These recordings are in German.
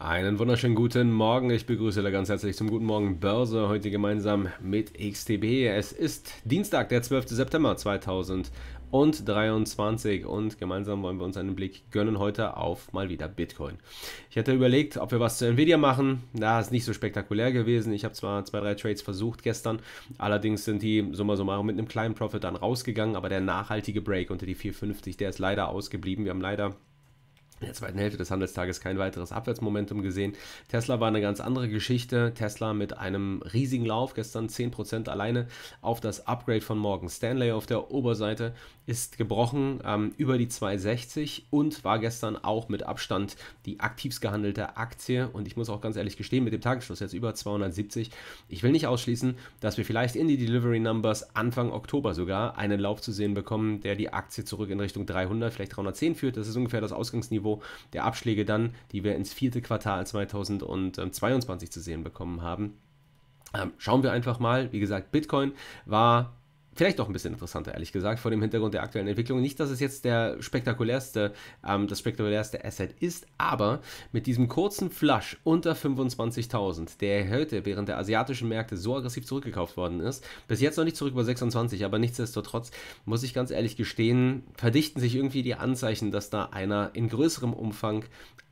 Einen wunderschönen guten Morgen. Ich begrüße da ganz herzlich zum Guten Morgen Börse heute gemeinsam mit XTB. Es ist Dienstag, der 12. September 2023 und gemeinsam wollen wir uns einen Blick gönnen heute auf mal wieder Bitcoin. Ich hätte überlegt, ob wir was zu Nvidia machen. Da ist nicht so spektakulär gewesen. Ich habe zwar zwei, drei Trades versucht gestern, allerdings sind die summa summarum mit einem kleinen Profit dann rausgegangen, aber der nachhaltige Break unter die 450, der ist leider ausgeblieben. Wir haben leider in der zweiten Hälfte des Handelstages kein weiteres Abwärtsmomentum gesehen. Tesla war eine ganz andere Geschichte. Tesla mit einem riesigen Lauf, gestern 10% alleine auf das Upgrade von Morgan Stanley auf der Oberseite, ist gebrochen ähm, über die 260 und war gestern auch mit Abstand die aktivst gehandelte Aktie. Und ich muss auch ganz ehrlich gestehen, mit dem Tagesschluss jetzt über 270, ich will nicht ausschließen, dass wir vielleicht in die Delivery Numbers Anfang Oktober sogar einen Lauf zu sehen bekommen, der die Aktie zurück in Richtung 300, vielleicht 310 führt. Das ist ungefähr das Ausgangsniveau Niveau der Abschläge dann, die wir ins vierte Quartal 2022 zu sehen bekommen haben. Ähm, schauen wir einfach mal. Wie gesagt, Bitcoin war vielleicht auch ein bisschen interessanter, ehrlich gesagt, vor dem Hintergrund der aktuellen Entwicklung. Nicht, dass es jetzt der spektakulärste, ähm, das spektakulärste Asset ist, aber mit diesem kurzen Flush unter 25.000, der heute während der asiatischen Märkte so aggressiv zurückgekauft worden ist, bis jetzt noch nicht zurück über 26, aber nichtsdestotrotz muss ich ganz ehrlich gestehen, verdichten sich irgendwie die Anzeichen, dass da einer in größerem Umfang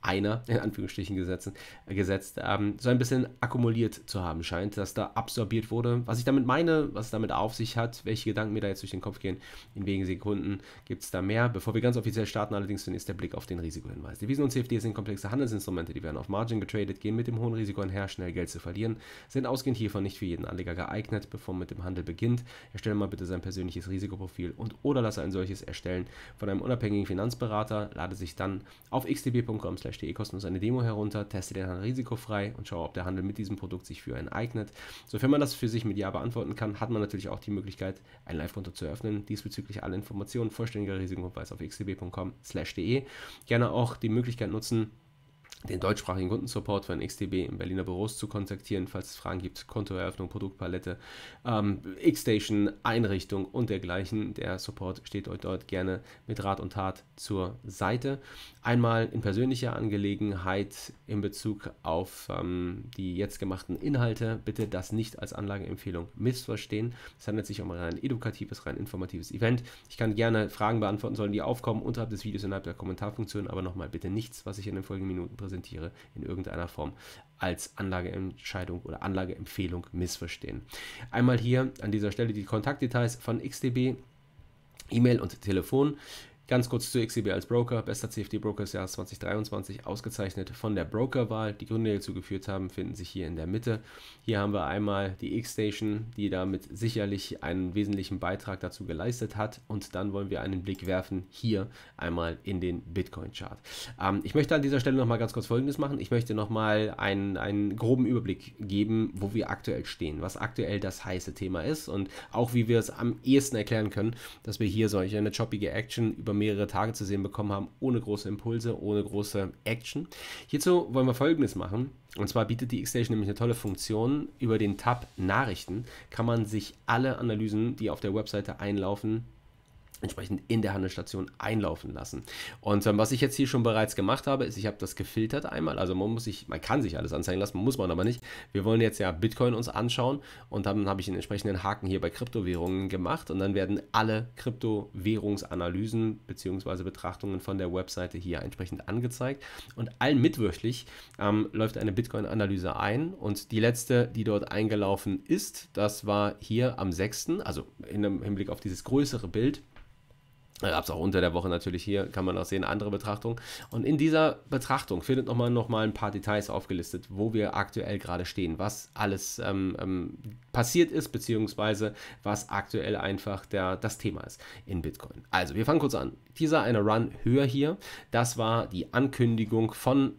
einer, in Anführungsstrichen gesetzt, gesetzt ähm, so ein bisschen akkumuliert zu haben scheint, dass da absorbiert wurde. Was ich damit meine, was es damit auf sich hat, welche Gedanken mir da jetzt durch den Kopf gehen, in wenigen Sekunden gibt es da mehr. Bevor wir ganz offiziell starten, allerdings ist der Blick auf den Risikohinweis. Devisen und CFD sind komplexe Handelsinstrumente, die werden auf Margin getradet, gehen mit dem hohen Risiko einher, schnell Geld zu verlieren, sind ausgehend hiervon nicht für jeden Anleger geeignet, bevor man mit dem Handel beginnt. Erstelle mal bitte sein persönliches Risikoprofil und oder lasse ein solches erstellen von einem unabhängigen Finanzberater, lade sich dann auf xdb.com slash.de kostenlos eine Demo herunter, teste den Handel risikofrei und schaue, ob der Handel mit diesem Produkt sich für einen eignet. Sofern man das für sich mit Ja beantworten kann, hat man natürlich auch die Möglichkeit, ein Live-Konto zu eröffnen. Diesbezüglich alle Informationen, vollständiger Risikohinweis auf xdb.com slash.de. Gerne auch die Möglichkeit nutzen, den deutschsprachigen Kundensupport von XTB im Berliner Büros zu kontaktieren, falls es Fragen gibt, Kontoeröffnung, Produktpalette, ähm, X-Station, Einrichtung und dergleichen. Der Support steht euch dort gerne mit Rat und Tat zur Seite. Einmal in persönlicher Angelegenheit in Bezug auf ähm, die jetzt gemachten Inhalte, bitte das nicht als Anlageempfehlung missverstehen. Es handelt sich um ein edukatives, rein informatives Event. Ich kann gerne Fragen beantworten, sollen die aufkommen unterhalb des Videos, innerhalb der Kommentarfunktion, aber nochmal bitte nichts, was ich in den folgenden Minuten präsentiere präsentiere, in irgendeiner Form als Anlageentscheidung oder Anlageempfehlung missverstehen. Einmal hier an dieser Stelle die Kontaktdetails von XDB, E-Mail und Telefon. Ganz kurz zu XCB als Broker. Bester CFD-Broker des Jahres 2023, ausgezeichnet von der Brokerwahl. Die Gründe, die dazu geführt haben, finden sich hier in der Mitte. Hier haben wir einmal die X-Station, die damit sicherlich einen wesentlichen Beitrag dazu geleistet hat. Und dann wollen wir einen Blick werfen hier einmal in den Bitcoin-Chart. Ähm, ich möchte an dieser Stelle nochmal ganz kurz Folgendes machen. Ich möchte nochmal einen, einen groben Überblick geben, wo wir aktuell stehen, was aktuell das heiße Thema ist und auch wie wir es am ehesten erklären können, dass wir hier solche eine choppige Action über mehrere Tage zu sehen bekommen haben, ohne große Impulse, ohne große Action. Hierzu wollen wir Folgendes machen. Und zwar bietet die X-Station nämlich eine tolle Funktion. Über den Tab Nachrichten kann man sich alle Analysen, die auf der Webseite einlaufen, entsprechend in der Handelsstation einlaufen lassen. Und ähm, was ich jetzt hier schon bereits gemacht habe, ist, ich habe das gefiltert einmal. Also man muss sich, man kann sich alles anzeigen lassen, muss man aber nicht. Wir wollen jetzt ja Bitcoin uns anschauen und dann habe ich einen entsprechenden Haken hier bei Kryptowährungen gemacht und dann werden alle Kryptowährungsanalysen bzw. Betrachtungen von der Webseite hier entsprechend angezeigt. Und allen mitwöchlich ähm, läuft eine Bitcoin-Analyse ein und die letzte, die dort eingelaufen ist, das war hier am 6., also im Hinblick auf dieses größere Bild, Gab äh, es auch unter der Woche natürlich hier, kann man auch sehen, andere Betrachtung. Und in dieser Betrachtung findet nochmal noch mal ein paar Details aufgelistet, wo wir aktuell gerade stehen, was alles ähm, ähm, passiert ist, beziehungsweise was aktuell einfach der, das Thema ist in Bitcoin. Also, wir fangen kurz an. Dieser eine Run höher hier, das war die Ankündigung von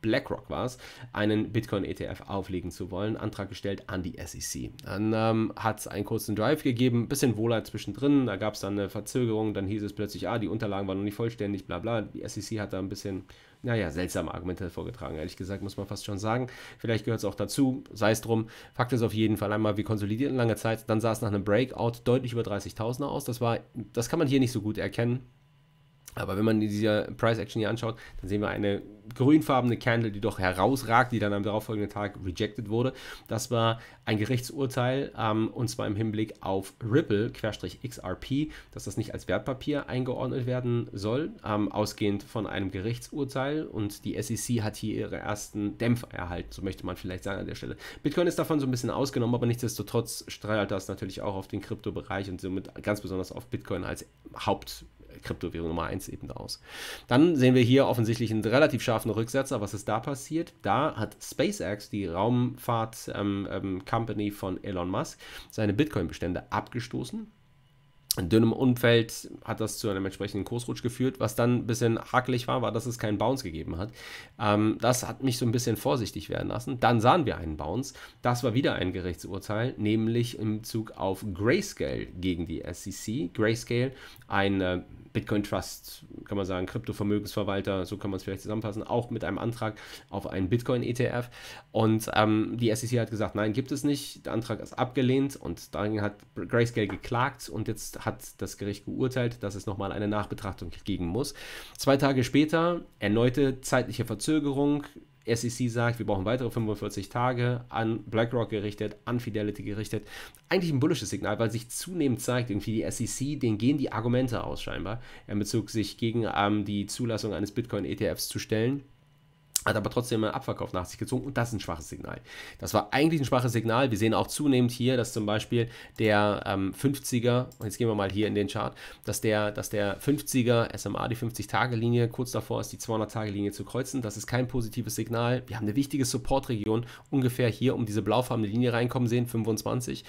BlackRock war es, einen Bitcoin-ETF auflegen zu wollen. Antrag gestellt an die SEC. Dann ähm, hat es einen kurzen Drive gegeben, ein bisschen Wohler zwischendrin, da gab es dann eine Verzögerung, dann hieß es plötzlich, ah, die Unterlagen waren noch nicht vollständig, bla bla. Die SEC hat da ein bisschen, naja, seltsame Argumente vorgetragen, ehrlich gesagt, muss man fast schon sagen. Vielleicht gehört es auch dazu, sei es drum. Fakt ist auf jeden Fall einmal, wir konsolidierten lange Zeit, dann sah es nach einem Breakout deutlich über 30.000er aus. Das war, das kann man hier nicht so gut erkennen aber wenn man diese Price Action hier anschaut, dann sehen wir eine grünfarbene Candle, die doch herausragt, die dann am darauffolgenden Tag rejected wurde. Das war ein Gerichtsurteil ähm, und zwar im Hinblick auf Ripple-XRP, dass das nicht als Wertpapier eingeordnet werden soll, ähm, ausgehend von einem Gerichtsurteil und die SEC hat hier ihre ersten Dämpfer erhalten, so möchte man vielleicht sagen an der Stelle. Bitcoin ist davon so ein bisschen ausgenommen, aber nichtsdestotrotz strahlt das natürlich auch auf den Kryptobereich und somit ganz besonders auf Bitcoin als Haupt Kryptowährung Nummer 1 eben aus. Dann sehen wir hier offensichtlich einen relativ scharfen Rücksetzer. Was ist da passiert? Da hat SpaceX, die Raumfahrt ähm, ähm, Company von Elon Musk, seine Bitcoin-Bestände abgestoßen in dünnem Umfeld hat das zu einem entsprechenden Kursrutsch geführt. Was dann ein bisschen hakelig war, war, dass es keinen Bounce gegeben hat. Ähm, das hat mich so ein bisschen vorsichtig werden lassen. Dann sahen wir einen Bounce. Das war wieder ein Gerichtsurteil, nämlich im Zug auf Grayscale gegen die SEC. Grayscale, ein äh, Bitcoin Trust kann man sagen, Kryptovermögensverwalter, so kann man es vielleicht zusammenfassen, auch mit einem Antrag auf einen Bitcoin-ETF. Und ähm, die SEC hat gesagt, nein, gibt es nicht. Der Antrag ist abgelehnt und dagegen hat Grayscale geklagt und jetzt hat das Gericht geurteilt, dass es nochmal eine Nachbetrachtung geben muss. Zwei Tage später erneute zeitliche Verzögerung, SEC sagt, wir brauchen weitere 45 Tage, an BlackRock gerichtet, an Fidelity gerichtet. Eigentlich ein bullisches Signal, weil sich zunehmend zeigt, irgendwie die SEC, denen gehen die Argumente aus scheinbar, in Bezug sich gegen ähm, die Zulassung eines Bitcoin-ETFs zu stellen hat aber trotzdem einen Abverkauf nach sich gezogen und das ist ein schwaches Signal. Das war eigentlich ein schwaches Signal. Wir sehen auch zunehmend hier, dass zum Beispiel der ähm, 50er, jetzt gehen wir mal hier in den Chart, dass der, dass der 50er SMA, die 50-Tage-Linie, kurz davor ist, die 200-Tage-Linie zu kreuzen. Das ist kein positives Signal. Wir haben eine wichtige Support-Region, ungefähr hier um diese blaufarbene Linie reinkommen sehen, 25.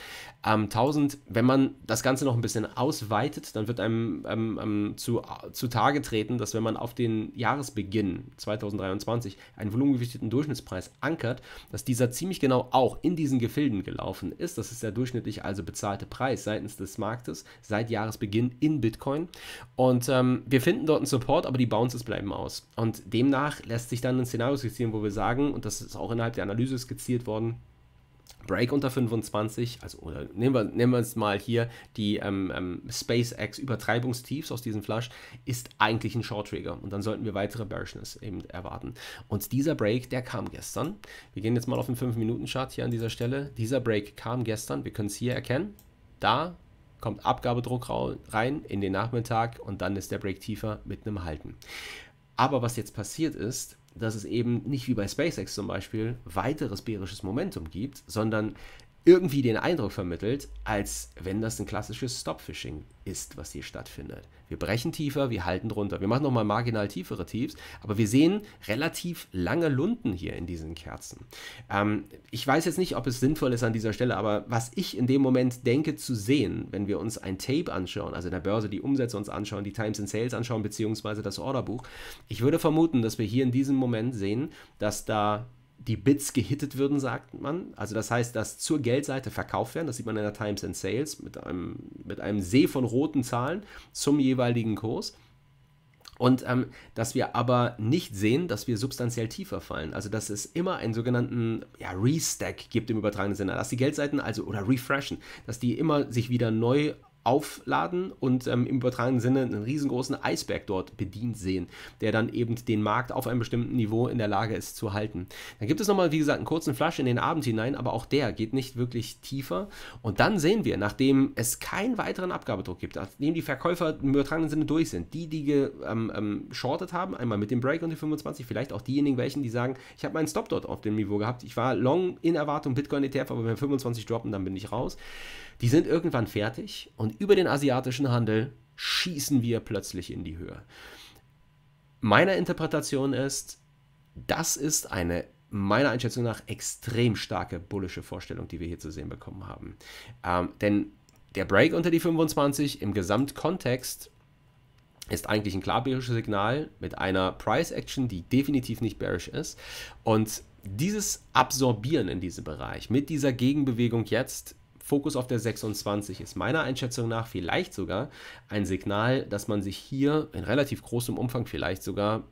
Ähm, 1000, wenn man das Ganze noch ein bisschen ausweitet, dann wird einem ähm, ähm zu, zu Tage treten, dass wenn man auf den Jahresbeginn 2023 einen volumengewichteten Durchschnittspreis ankert, dass dieser ziemlich genau auch in diesen Gefilden gelaufen ist. Das ist der durchschnittlich also bezahlte Preis seitens des Marktes seit Jahresbeginn in Bitcoin. Und ähm, wir finden dort einen Support, aber die Bounces bleiben aus. Und demnach lässt sich dann ein Szenario skizzieren, wo wir sagen, und das ist auch innerhalb der Analyse skizziert worden, Break unter 25, also oder nehmen wir, nehmen wir es mal hier, die ähm, ähm, SpaceX-Übertreibungstiefs aus diesem Flash, ist eigentlich ein Short-Trigger. Und dann sollten wir weitere Bearishness eben erwarten. Und dieser Break, der kam gestern. Wir gehen jetzt mal auf den 5-Minuten-Chart hier an dieser Stelle. Dieser Break kam gestern, wir können es hier erkennen. Da kommt Abgabedruck rein in den Nachmittag und dann ist der Break tiefer mit einem Halten. Aber was jetzt passiert ist, dass es eben nicht wie bei SpaceX zum Beispiel weiteres bärisches Momentum gibt, sondern irgendwie den Eindruck vermittelt, als wenn das ein klassisches Stopfishing ist, was hier stattfindet. Wir brechen tiefer, wir halten drunter. Wir machen nochmal marginal tiefere Tiefs, aber wir sehen relativ lange Lunden hier in diesen Kerzen. Ähm, ich weiß jetzt nicht, ob es sinnvoll ist an dieser Stelle, aber was ich in dem Moment denke zu sehen, wenn wir uns ein Tape anschauen, also in der Börse die Umsätze uns anschauen, die Times and Sales anschauen, beziehungsweise das Orderbuch, ich würde vermuten, dass wir hier in diesem Moment sehen, dass da die Bits gehittet würden, sagt man. Also das heißt, dass zur Geldseite verkauft werden, das sieht man in der Times and Sales mit einem, mit einem See von roten Zahlen zum jeweiligen Kurs. Und ähm, dass wir aber nicht sehen, dass wir substanziell tiefer fallen. Also dass es immer einen sogenannten ja, Restack gibt im übertragenen Sinne. Dass die Geldseiten also oder refreshen, dass die immer sich wieder neu aufladen und ähm, im übertragenen Sinne einen riesengroßen Eisberg dort bedient sehen, der dann eben den Markt auf einem bestimmten Niveau in der Lage ist zu halten. Dann gibt es nochmal, wie gesagt, einen kurzen Flash in den Abend hinein, aber auch der geht nicht wirklich tiefer. Und dann sehen wir, nachdem es keinen weiteren Abgabedruck gibt, nachdem die Verkäufer im übertragenen Sinne durch sind, die, die ähm, ähm, haben, einmal mit dem Break und die 25, vielleicht auch diejenigen, welchen, die sagen, ich habe meinen Stop dort auf dem Niveau gehabt, ich war long in Erwartung Bitcoin ETF, aber wenn 25 droppen, dann bin ich raus. Die sind irgendwann fertig und über den asiatischen Handel schießen wir plötzlich in die Höhe. Meine Interpretation ist, das ist eine meiner Einschätzung nach extrem starke bullische Vorstellung, die wir hier zu sehen bekommen haben. Ähm, denn der Break unter die 25 im Gesamtkontext ist eigentlich ein klar bärisches Signal mit einer Price Action, die definitiv nicht bearish ist. Und dieses Absorbieren in diesem Bereich mit dieser Gegenbewegung jetzt Fokus auf der 26 ist meiner Einschätzung nach vielleicht sogar ein Signal, dass man sich hier in relativ großem Umfang vielleicht sogar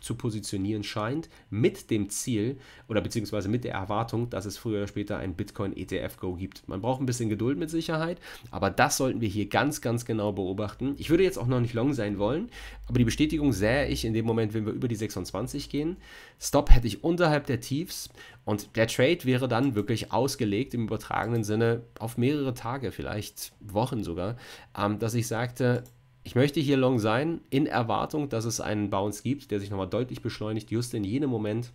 zu positionieren scheint, mit dem Ziel oder beziehungsweise mit der Erwartung, dass es früher oder später ein Bitcoin-ETF-Go gibt. Man braucht ein bisschen Geduld mit Sicherheit, aber das sollten wir hier ganz, ganz genau beobachten. Ich würde jetzt auch noch nicht long sein wollen, aber die Bestätigung sähe ich in dem Moment, wenn wir über die 26 gehen. Stop hätte ich unterhalb der Tiefs und der Trade wäre dann wirklich ausgelegt im übertragenen Sinne auf mehrere Tage, vielleicht Wochen sogar, ähm, dass ich sagte, ich möchte hier long sein, in Erwartung, dass es einen Bounce gibt, der sich nochmal deutlich beschleunigt, just in jenem Moment,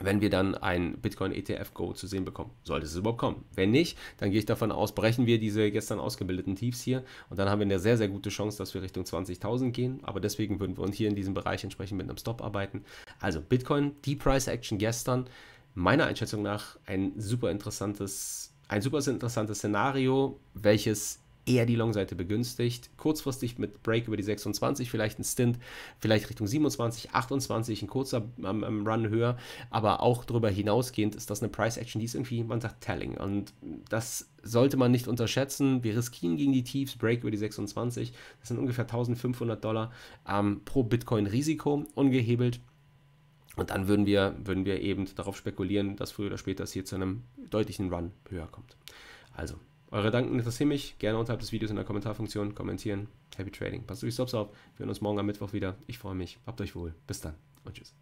wenn wir dann ein Bitcoin-ETF-Go zu sehen bekommen. Sollte es überhaupt kommen. Wenn nicht, dann gehe ich davon aus, brechen wir diese gestern ausgebildeten Tiefs hier und dann haben wir eine sehr, sehr gute Chance, dass wir Richtung 20.000 gehen. Aber deswegen würden wir uns hier in diesem Bereich entsprechend mit einem Stop arbeiten. Also Bitcoin, die Price-Action gestern, meiner Einschätzung nach ein super interessantes, ein super interessantes Szenario, welches eher die Long-Seite begünstigt. Kurzfristig mit Break über die 26, vielleicht ein Stint, vielleicht Richtung 27, 28, ein kurzer um, ähm, um ähm, Run höher. Aber auch darüber hinausgehend ist das eine Price-Action, die ist irgendwie, man sagt, telling. Und das sollte man nicht unterschätzen. Wir riskieren gegen die Tiefs, Break über die 26. Das sind ungefähr 1500 Dollar ähm, pro Bitcoin Risiko ungehebelt. Und dann würden wir, würden wir eben darauf spekulieren, dass früher oder später es hier zu einem deutlichen Run höher kommt. Also, eure Danken interessieren mich. Gerne unterhalb des Videos in der Kommentarfunktion kommentieren. Happy Trading. Passt auf die Stops auf. Wir hören uns morgen am Mittwoch wieder. Ich freue mich. Habt euch wohl. Bis dann und tschüss.